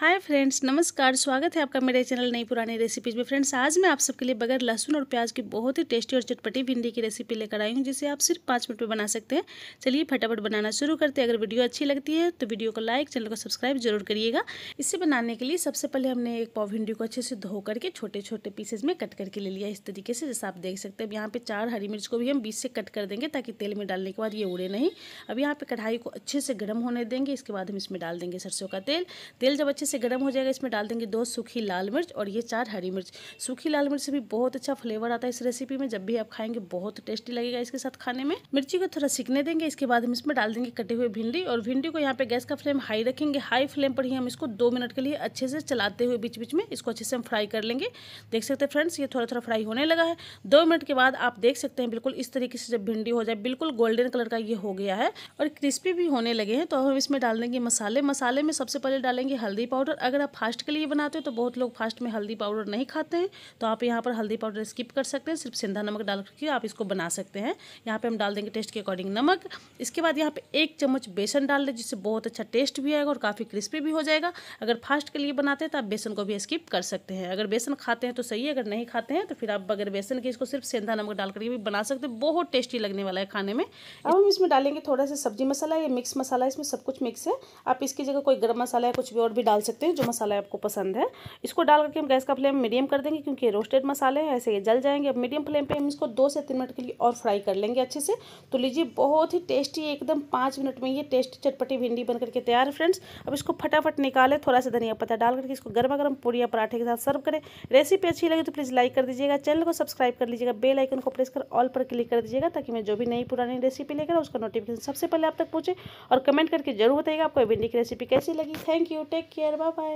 Hi friends नमस्कार स्वागत है आपका मेरे चैनल नई पुरानी रेसिपीज में फ्रेंड्स आज मैं आप सबके लिए बगैर लहसुन और प्याज की बहुत ही टेस्टी और चटपटी भिंडी की रेसिपी लेकर आई हूँ जिसे आप सिर्फ पाँच मिनट में बना सकते हैं चलिए फटाफट बनाना शुरू करते हैं अगर वीडियो अच्छी लगती है तो वीडियो को लाइक चैनल को सब्सक्राइब जरूर करिएगा इसे बनाने के लिए सबसे पहले हमने एक पाव भिंडी को अच्छे से धो करके छोटे छोटे पीसेज में कट करके ले लिया इस तरीके से जैसे आप देख सकते हैं अब यहाँ पे चार हरी मिर्च को भी हम बीच से कट कर देंगे ताकि तेल में डालने के बाद ये उड़े नहीं अब यहाँ पर कढ़ाई को अच्छे से गर्म होने देंगे इसके बाद हम इसमें डाल देंगे सरसों का तेल तेल जब अच्छे से गर्म हो जाएगा इसमें डाल देंगे दो सूखी लाल मिर्च और ये चार हरी मिर्च सूखी लाल मिर्च से भी बहुत अच्छा फ्लेवर आता है इस रेसिपी में जब भी आप खाएंगे बहुत टेस्टी लगेगा इसके साथ खाने में मिर्ची को थोड़ा सीखने देंगे इसके बाद हम इसमें डाल देंगे कटे हुए भिंडी और भिंडी को यहाँ पे गैस का फ्लेम हाई रखेंगे हाई फ्लेम पर ही हम इसको दो मिनट के लिए अच्छे से चलाते हुए बीच बीच में इसको अच्छे से हम फ्राई कर लेंगे देख सकते हैं फ्रेंड्स ये थोड़ा थोड़ा फ्राई होने लगा है दो मिनट के बाद आप देख सकते हैं बिल्कुल इस तरीके से जब भिंडी हो जाए बिल्कुल गोल्डन कलर का ये हो गया है और क्रिस्पी भी होने लगे हैं तो हम इसमें डाल देंगे मसाले मसाले में सबसे पहले डालेंगे हल्दी पाउडर अगर आप फास्ट के लिए बनाते हो तो बहुत लोग फास्ट में हल्दी पाउडर नहीं खाते हैं तो आप यहाँ पर हल्दी पाउडर स्किप कर सकते हैं सिर्फ सिंधा नमक डाल करके आप इसको बना सकते हैं यहाँ पर हम डाल देंगे टेस्ट के अकॉर्डिंग नमक इसके बाद यहाँ पर एक चम्मच बेसन डाल दें जिससे बहुत अच्छा टेस्ट भी आएगा और काफ़ी क्रिस्पी भी हो जाएगा अगर फास्ट के लिए बनाते हैं तो आप बेसन को भी स्किप कर सकते हैं अगर बेसन खाते हैं तो सही है अगर नहीं खाते हैं तो फिर आप बगैर बेसन के इसको सिर्फ सेंधा नमक डाल करके भी बना सकते हैं बहुत टेस्टी लगने वाला है खाने में अब हम इसमें डालेंगे थोड़ा सा सब्जी मसाला या मिक्स मसाला इसमें सब कुछ मिक्स है आप इसकी जगह कोई गर्म मसाला या कुछ भी और भी डाल सकते हैं जो मसाला आपको पसंद है इसको डाल करके हम गैस का फ्लेम मीडियम कर देंगे क्योंकि रोस्टेड मसाले हैं ऐसे ये जल जाएंगे अब मीडियम फ्लेम पे हम इसको दो से तीन मिनट के लिए और फ्राई कर लेंगे अच्छे से तो लीजिए बहुत ही टेस्टी एकदम पाँच मिनट में ये टेस्टी चटपटी भिंडी बन करके तैयार है फ्रेंड्स अब इसको फटाफट निकालें थोड़ा सा धनिया पत्ता डाल करके इसको गर्मा गर्म पूड़िया पराठे के साथ सर्व करें रेसिपी अच्छी लगी तो प्लीज़ लाइक कर दीजिएगा चैनल को सब्सक्राइब कर लीजिएगा बेल आइकन को प्रेस कर ऑल पर क्लिक कर दीजिएगा ताकि मैं जो भी नई पुरानी रेसिपी लेकर उसका नोटिफिकेशन सबसे पहले आप तक पूछे और कमेंट करके जरूर बताइएगा आपको भिंडी की रेसिपी कैसी लगी thank you take care Bye bye.